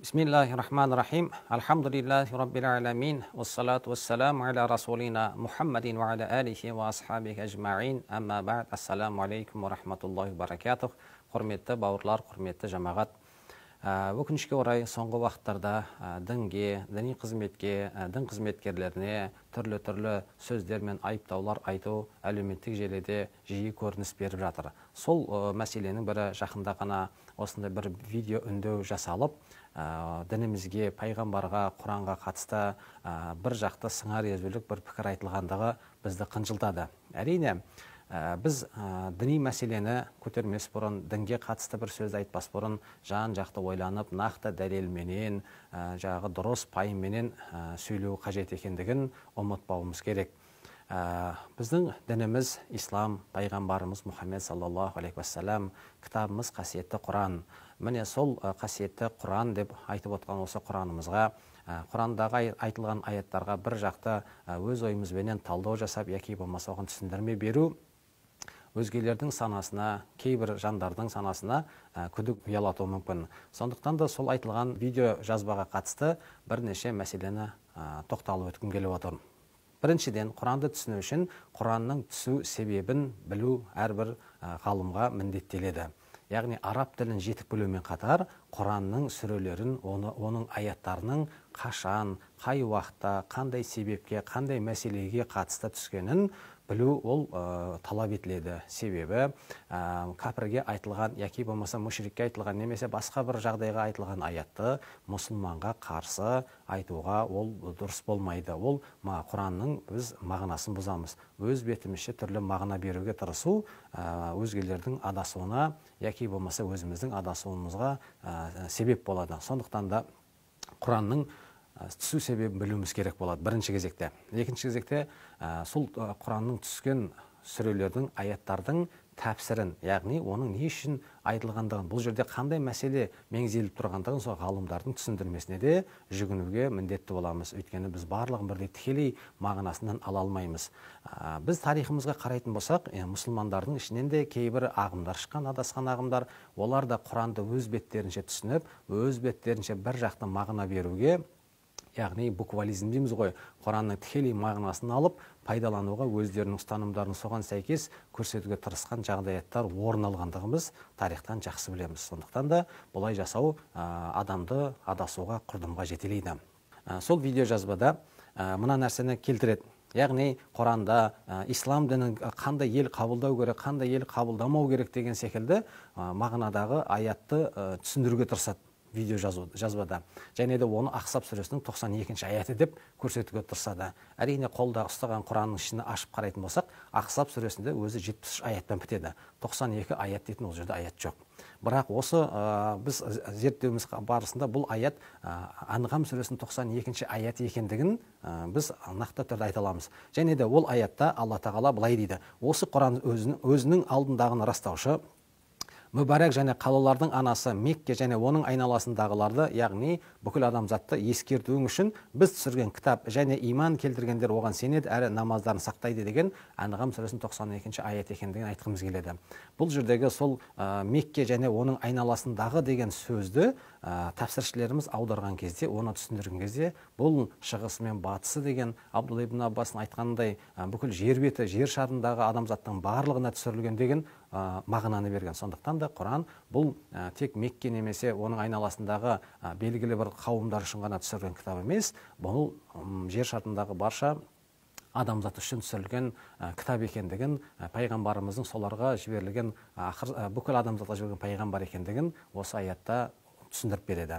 بسم الله الرحمن الرحيم الحمد لله رب العالمين والصلاة والسلام على رسولنا محمد وعلى آله وأصحابه أجمعين أما بعد السلام عليكم ورحمة الله وبركاته قرمت باورلار قرمت جماعات өкінішке ә, орай соңғы уақыттарда ә, дінге діни қызметке ә, дін қызметкерлеріне түрлі түрлі сөздер мен айыптаулар айту әлеуметтік желіде жиі көрініс беріп жатыр сол мәселенің бірі жақында ғана осындай бір видео үндеу жасалып ә, дінімізге пайғамбарға құранға қатысты бір жақты сыңар езулік бір пікір айтылғандығы бізді қынжылтады әрине Э, біз э, діни мәселені көтермес бұрын дінге қатысты бір сөз айтпас бұрын жан жақты ойланып нақты дәлелменен ә, э, жағы дұрыс пайымменен ә, сөйлеу қажет екендігін ұмытпауымыз керек біздің дініміз ислам пайғамбарымыз мұхаммед саллаллаху алейхи уассалам кітабымыз қасиетті құран міне сол қасиетті құран деп айтып отқан осы құранымызға құрандағы айтылған аяттарға бір жақты өз ойымызбенен талдау жасап яки болмаса оған түсіндірме беру өзгелердің санасына кейбір жандардың санасына ә, күдік ұялатуы мүмкін сондықтан да сол айтылған видео жазбаға қатысты бірнеше мәселені ә, тоқталып өткім келіп отыр біріншіден құранды түсіну үшін құранның түсу себебін білу әрбір ғалымға міндеттеледі яғни араб тілін жетік білумен қатар құранның сүрелерін оны, оның аяттарының қашан қай уақытта қандай себепке қандай мәселеге қатысты түскенін білу ол ә, талап етіледі себебі ә, кәпірге айтылған яки болмаса мүшірікке айтылған немесе басқа бір жағдайға айтылған аятты мұсылманға қарсы айтуға ол дұрыс болмайды ол құранның біз мағынасын бұзамыз өз бетімізше түрлі мағына беруге тырысу ә, өзгелердің адасуына яки болмаса өзіміздің адасуымызға себеп болады сондықтан да құранның түсу себебін білуіміз керек болады бірінші кезекте екінші кезекте ә, сол құранның түскен сүрелердің аяттардың тәпсірін яғни оның не үшін айтылғандығын бұл жерде қандай мәселе меңзеліп тұрғандығын сол ғалымдардың түсіндірмесіне де жүгінуге міндетті боламыз өйткені біз барлығын бірдей тікелей мағынасынан ала алмаймыз ә, біз тарихымызға қарайтын болсақ ә, мұсылмандардың ішінен де кейбір ағымдар шыққан адасқан ағымдар олар да құранды өз беттерінше түсініп өз беттерінше бір жақты мағына беруге яғни буквализм дейміз ғой құранның тікелей мағынасын алып пайдалануға өздерінің ұстанымдарын соған сәйкес көрсетуге тырысқан жағдаяттар орын алғандығымыз тарихтан жақсы білеміз сондықтан да бұлай жасау адамды адасуға құрдымға жетелейді сол видеожазбада ә, мына нәрсені келтіреді яғни құранда ә, ислам дінін қандай ел қабылдау керек қандай ел қабылдамау керек деген секілді мағынадағы аятты түсіндіруге тырысады видео жазбада және де оны ақсап сүресінің 92 екінші аяты деп көрсетуге тырысады әрине қолда ұстаған құранның ішін ашып қарайтын болсақ ақсап сүресінде өзі үш аятпен бітеді 92 аят дейтін ол жерде аят жоқ бірақ осы ә, біз зерттеуіміз барысында бұл аят ә, анғам сүресінің 92 екінші аяты екендігін ә, біз нақты түрде айта аламыз және де ол аятта алла тағала былай дейді осы құран өзінің, өзінің алдындағыны растаушы мүбәрәк және қалалардың анасы мекке және оның айналасындағыларды яғни бүкіл адамзатты ескертуің үшін біз түсірген кітап және иман келтіргендер оған сенеді әрі намаздарын сақтайды деген әнғам сүресінің тоқсан екінші аят екендігін айтқымыз келеді бұл жердегі сол ә, мекке және оның айналасындағы деген сөзді ә, тәпсіршілеріміз аударған кезде оны түсіндірген кезде бұл шығысы мен батысы деген абдулла ибн аббастың айтқанындай ә, бүкіл жер беті жер шарындағы адамзаттың барлығына түсірілген деген ә, мағынаны берген сондықтан да құран бұл тек мекке немесе оның айналасындағы белгілі бір қауымдар үшін ғана түсірілген кітап емес бұл жер шарындағы барша адамзат үшін түсірілген ә, кітап екендігін ә, пайғамбарымыздың соларға жіберілген ақыр, бүкіл адамзатқа жіберген пайғамбар екендігін осы аятта түсіндіріп береді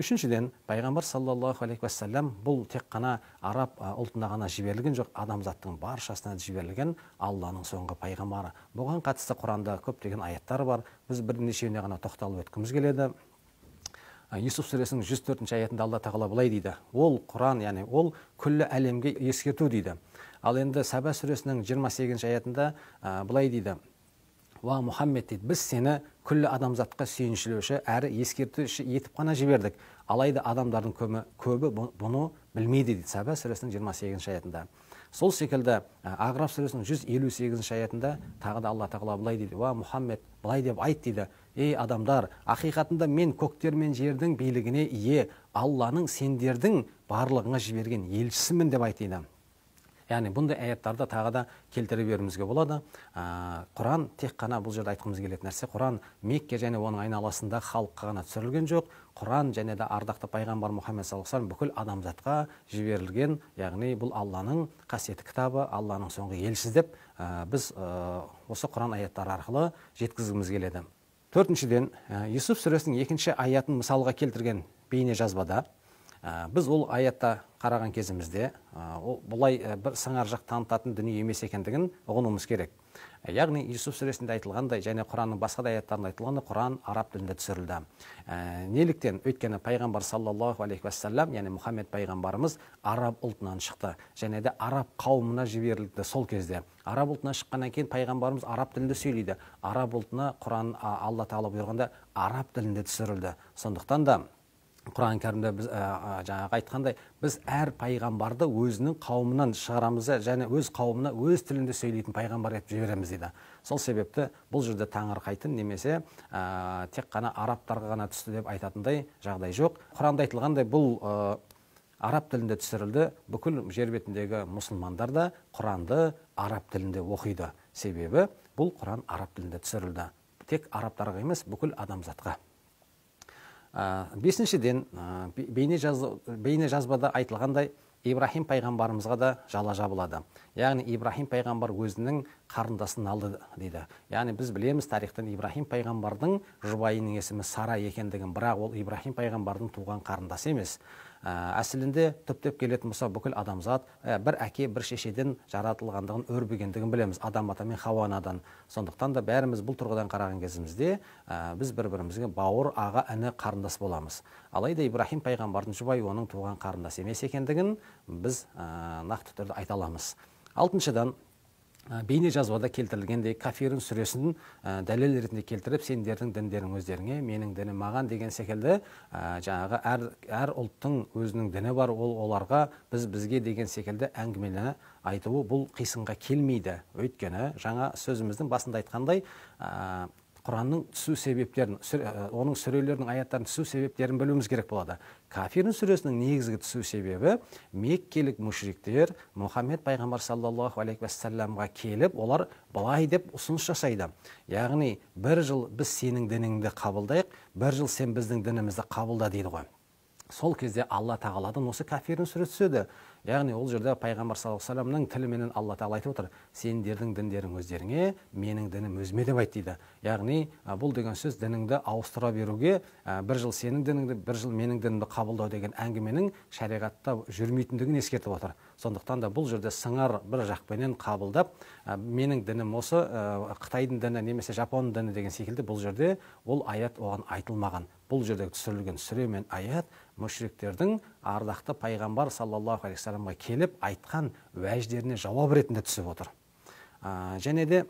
үшіншіден пайғамбар саллаллаху алейхи уассалам бұл тек қана араб ұлтына ғана жіберілген жоқ адамзаттың баршасына жіберілген алланың соңғы пайғамбары бұған қатысты құранда көптеген аяттар бар біз бірнешеуіне ғана тоқталып өткіміз келеді юсуф сүресінің жүз төртінші аятында алла тағала былай дейді ол құран яғни ол күллі әлемге ескерту дейді ал енді саба сүресінің жиырма сегізінші аятында былай дейді уа мұхаммед дейді біз сені күллі адамзатқа сүйіншілеуші әрі ескертуші етіп қана жібердік алайда адамдардың көмі, көбі бұны білмейді дейді саба сүресінің жиырма сегізінші аятында сол секілді ә, Ағраф сүресінің жүз елу сегізінші аятында тағы да алла тағала былай дейді уа мұхаммед былай деп айт дейді ей адамдар ақиқатында мен көктер мен жердің билігіне ие алланың сендердің барлығыңа жіберген елшісімін деп айт дейді яғни бұндай аяттарды тағы да келтіре беруімізге болады ә, құран тек қана бұл жерде айтқымыз келетін нәрсе құран мекке және оның айналасында халыққа ғана түсірілген жоқ құран және де ардақты пайғамбар мұхаммед саллаллаху алейхи бүкіл адамзатқа жіберілген яғни бұл алланың қасиетті кітабы алланың соңғы елшісі деп біз осы құран аяттары арқылы жеткізгіміз келеді төртіншіден ә, юсуф сүресінің екінші аятын мысалға келтірген жазбада біз ол аятта қараған кезімізде ол бұлай бір сыңар жақ танытатын дүние емес екендігін ұғынуымыз керек яғни юсуф сүресінде айтылғандай және құранның басқа да аяттарында айтылғандай құран араб тілінде түсірілді ә, неліктен өйткені пайғамбар саллаллаху алейхи уассалам яғни мұхаммед пайғамбарымыз араб ұлтынан шықты және де араб қауымына жіберілді сол кезде араб ұлтынан шыққаннан кейін пайғамбарымыз араб тілінде сөйлейді араб ұлтына құран алла тағала бұйырғанда араб тілінде түсірілді сондықтан да құран кәрімде біз ә, жаңағы айтқандай біз әр пайғамбарды өзінің қауымынан шығарамыз және өз қауымына өз тілінде сөйлейтін пайғамбар етіп жібереміз дейді сол себепті бұл жерде таңырқайтын немесе ә, тек қана арабтарға ғана түсті деп айтатындай жағдай жоқ құранда айтылғандай бұл ә, араб тілінде түсірілді бүкіл жер бетіндегі мұсылмандар да құранды араб тілінде оқиды себебі бұл құран араб тілінде түсірілді тек арабтарға емес бүкіл адамзатқа бесіншіден бейне, жазу, бейне жазбада айтылғандай ибраһим пайғамбарымызға да жала жабылады яғни ибраһим пайғамбар өзінің қарындасын алды дейді яғни біз білеміз тарихтан ибраһим пайғамбардың жұбайының есімі сара екендігін бірақ ол ибраһим пайғамбардың туған қарындасы емес Ә, әсілінде түптеп келетін болса бүкіл адамзат ә, бір әке бір шешеден жаратылғандығын өрбігендігін білеміз адам ата мен хауа анадан сондықтан да бәріміз бұл тұрғыдан қараған кезімізде ә, біз бір бірімізге бауыр аға іні қарындас боламыз алайда ибраһим пайғамбардың жұбайы оның туған қарындасы емес екендігін біз ә, нақты түрде айта аламыз алтыншыдан Ә, бейне жазбада келтірілгендей кафирун сүресін ә, дәлел ретінде келтіріп сендердің діндерің өздеріңе менің дінім маған деген секілді ә, жаңағы әр, әр ұлттың өзінің діні бар ол оларға біз бізге деген секілді әңгімені айтуы бұл қисынға келмейді өйткені жаңа сөзіміздің басында айтқандай ә, құранның түсу себептерін оның сүрелерінің аяттарын түсу себептерін білуіміз керек болады кафирун сүресінің негізгі түсу себебі меккелік мүшриктер мұхаммед пайғамбар саллаллаху алейхи уассаламға келіп олар былай деп ұсыныс жасайды яғни бір жыл біз сенің дініңді қабылдайық бір жыл сен біздің дінімізді қабылда дейді ғой сол кезде алла тағаладан осы кафирун сүресі түседі яғни ол жерде пайғамбар саллаллаху алейхи тіліменен алла тағала айтып отыр сендердің діндерің өздеріңе менің дінім өзіме деп айт дейді яғни бұл деген сөз дініңді ауыстыра беруге бір жыл сенің дініңді бір жыл менің дінімді қабылдау деген әңгіменің шариғатта жүрмейтіндігін ескертіп отыр сондықтан да бұл жерде сыңар бір жақпенен қабылдап менің дінім осы қытайдың діні немесе жапон діні деген секілді бұл жерде ол аят оған айтылмаған бұл жерде түсірілген сүре мен аят мүшриктердің ардақты пайғамбар саллаллаху алейхи вассаламға келіп айтқан уәждеріне жауап ретінде түсіп отыр ә, және де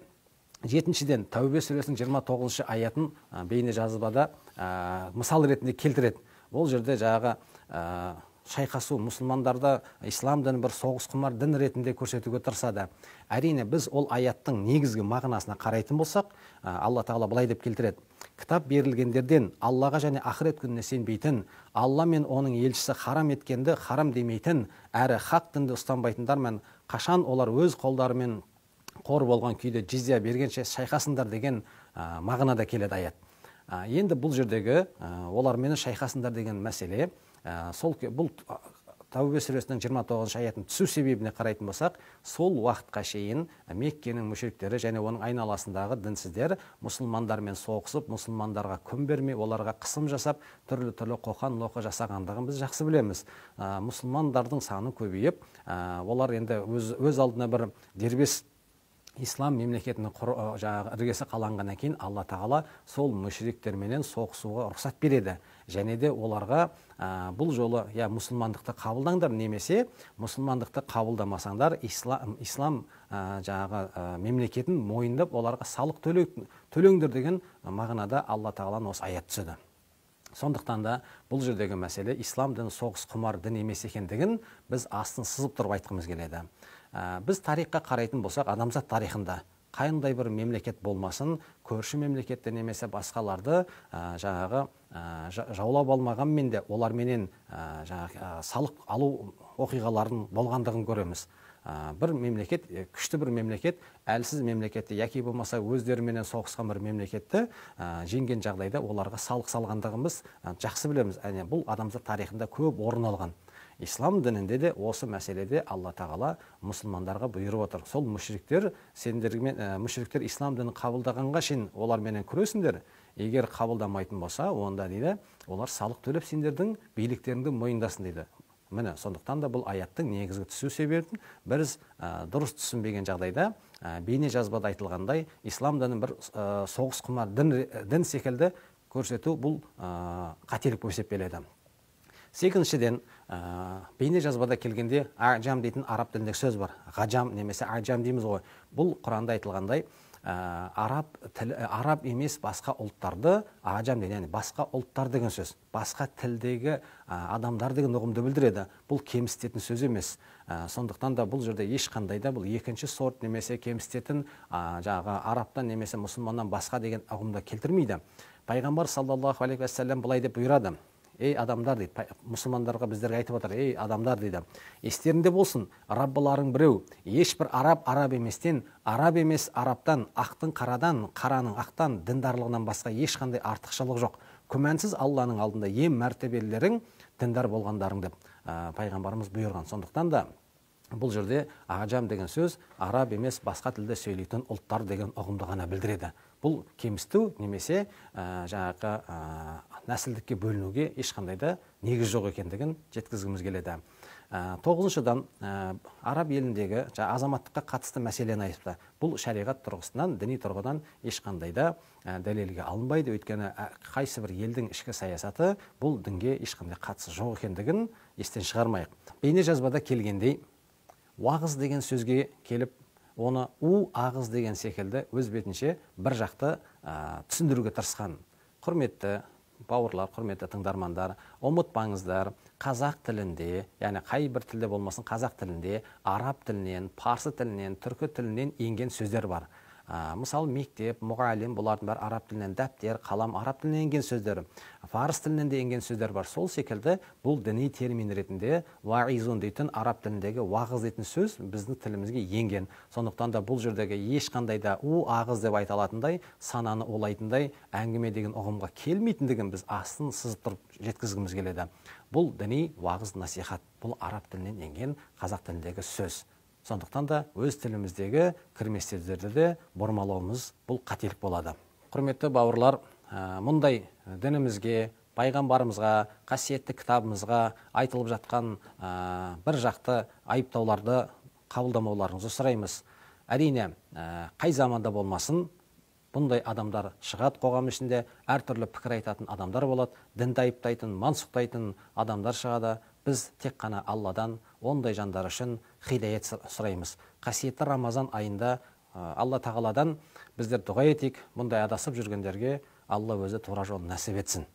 жетіншіден тәубе сүресінің 29 тоғызыншы аятын ә, бейне жазбада ә, мысал ретінде келтіреді Ол жерде жаңағы ә, шайқасу мұсылмандарда ислам дінін бір құмар дін ретінде көрсетуге тырысады әрине біз ол аяттың негізгі мағынасына қарайтын болсақ ә, алла тағала былай деп келтіреді кітап берілгендерден аллаға және ақырет күніне сенбейтін алла мен оның елшісі харам еткенді харам демейтін әрі хақ дінді ұстанбайтындармен қашан олар өз қолдарымен қор болған күйде джизия бергенше шайқасындар деген ә, мағынада келеді аят ә, енді бұл жердегі ә, олармен шайқасыңдар деген мәселе ә, сол бұл тәубе сүресінің 29 аятын түсу себебіне қарайтын болсақ сол уақытқа шейін меккенің мүшриктері және оның айналасындағы дінсіздер мұсылмандармен соғысып мұсылмандарға күн бермей оларға қысым жасап түрлі түрлі қоқан лоқы жасағандығын біз жақсы білеміз мұсылмандардың саны көбейіп олар енді өз, өз алдына бір дербес ислам мемлекетінің жаңағы іргесі қаланғаннан кейін алла тағала сол мүшриктерменен соғысуға рұқсат береді және де оларға бұл жолы иә мұсылмандықты қабылдаңдар немесе мұсылмандықты қабылдамасаңдар ислам, ислам ә, жаңағы мемлекетін мойындап оларға салық төлеңдер деген мағынада алла тағаланың осы аят түседі сондықтан да бұл жердегі мәселе ислам діні соғыс құмар дін емес екендігін біз астын сызып тұрып айтқымыз келеді ә, біз тарихқа қарайтын болсақ адамзат тарихында қандай бір мемлекет болмасын көрші мемлекетті немесе басқаларды ә, жаңағы ә, жаулап алмағанмен де оларменен ә, жаңағы ә, салық алу оқиғаларын болғандығын көреміз ә, бір мемлекет күшті бір мемлекет әлсіз мемлекетті яки болмаса өздеріменен соғысқан бір мемлекетті ә, жеңген жағдайда оларға салық салғандығымыз ә, жақсы білеміз әне бұл адамзат тарихында көп орын алған ислам дінінде де осы мәселеде алла тағала мұсылмандарға бұйырып отыр сол мүшіриктер сендермен ә, мүшриктер ислам дінін қабылдағанға шейін олармен күресіңдер егер қабылдамайтын болса онда дейді олар салық төлеп сендердің биліктеріңді мойындасын дейді міне сондықтан да бұл аяттың негізгі түсу себебін біз ә, дұрыс түсінбеген жағдайда ә, бейне жазбада айтылғандай ислам дінін бір ә, соғыс құмар дін, дін секілді көрсету бұл ә, қателік болып есептеледі Секіншіден, бейне жазбада келгенде ажам дейтін араб тілінде сөз бар ғажам немесе ажам дейміз ғой бұл құранда айтылғандай араб тіл араб емес басқа ұлттарды ажам деген яғни басқа ұлттар деген сөз басқа тілдегі адамдар деген ұғымды білдіреді бұл кемсітетін сөз емес сондықтан да бұл жерде ешқандай да бұл екінші сорт немесе кемсітетін ә, жаңағы арабтан немесе мұсылманнан басқа деген ұғымды келтірмейді пайғамбар саллаллаху алейхи уассалам былай деп бұйырады ей адамдар дейді мұсылмандарға біздерге айтып жатыр ей адамдар дейді естеріңде болсын раббыларың біреу ешбір араб араб еместен араб емес арабтан ақтың қарадан қараның ақтан діндарлығынан басқа ешқандай артықшылық жоқ күмәнсіз алланың алдында ең мәртебелілерің діндар болғандарың деп ә, пайғамбарымыз бұйырған сондықтан да бұл жерде ағажам деген сөз араб емес басқа тілде сөйлейтін ұлттар деген ұғымды ғана білдіреді бұл кемсіту немесе ә, жаңағы ә, нәсілдікке бөлінуге ешқандай да негіз жоқ екендігін жеткізгіміз келеді ә, тоғызыншыдан ә, араб еліндегі азаматтыққа қатысты мәселені айтты бұл шариғат тұрғысынан діни тұрғыдан ешқандай да ә, дәлелге алынбайды өйткені қайсы бір елдің ішкі саясаты бұл дінге ешқандай қатысы жоқ екендігін естен шығармайық бейнежазбада келгендей уағыз деген сөзге келіп оны у ағыз деген секілді өз бетінше бір жақты ә, түсіндіруге тырысқан құрметті бауырлар құрметті тыңдармандар ұмытпаңыздар қазақ тілінде яғни қай бір тілде болмасын қазақ тілінде араб тілінен парсы тілінен түркі тілінен енген сөздер бар ә, мысалы мектеп мұғалім бұлардың бәрі араб тілінен дәптер қалам араб тілінен енген сөздер фарс тілінен де енген сөздер бар сол секілді бұл діни термин ретінде уаизун дейтін араб тіліндегі уағыз дейтін сөз біздің тілімізге енген сондықтан да бұл жердегі ешқандай да у ағыз деп айта алатындай сананы улайтындай әңгіме деген ұғымға келмейтіндігін біз астын сызып тұрып жеткізгіміз келеді бұл діни уағыз насихат бұл араб тілінен енген қазақ тіліндегі сөз сондықтан да өз тіліміздегі кірме сөздерді де бұрмалауымыз бұл қателік болады құрметті бауырлар ә, мұндай дінімізге пайғамбарымызға қасиетті кітабымызға айтылып жатқан бір жақты айыптауларды қабылдамауларыңызды сұраймыз әрине қай заманда болмасын бұндай адамдар шығады қоғам ішінде әртүрлі пікір айтатын адамдар болады дінді айыптайтын мансұқтайтын адамдар шығады біз тек қана алладан ондай жандар үшін хидаят сұраймыз қасиетті рамазан айында алла тағаладан біздер дұға етейік мұндай адасып жүргендерге алла өзі тура жолын нәсіп етсін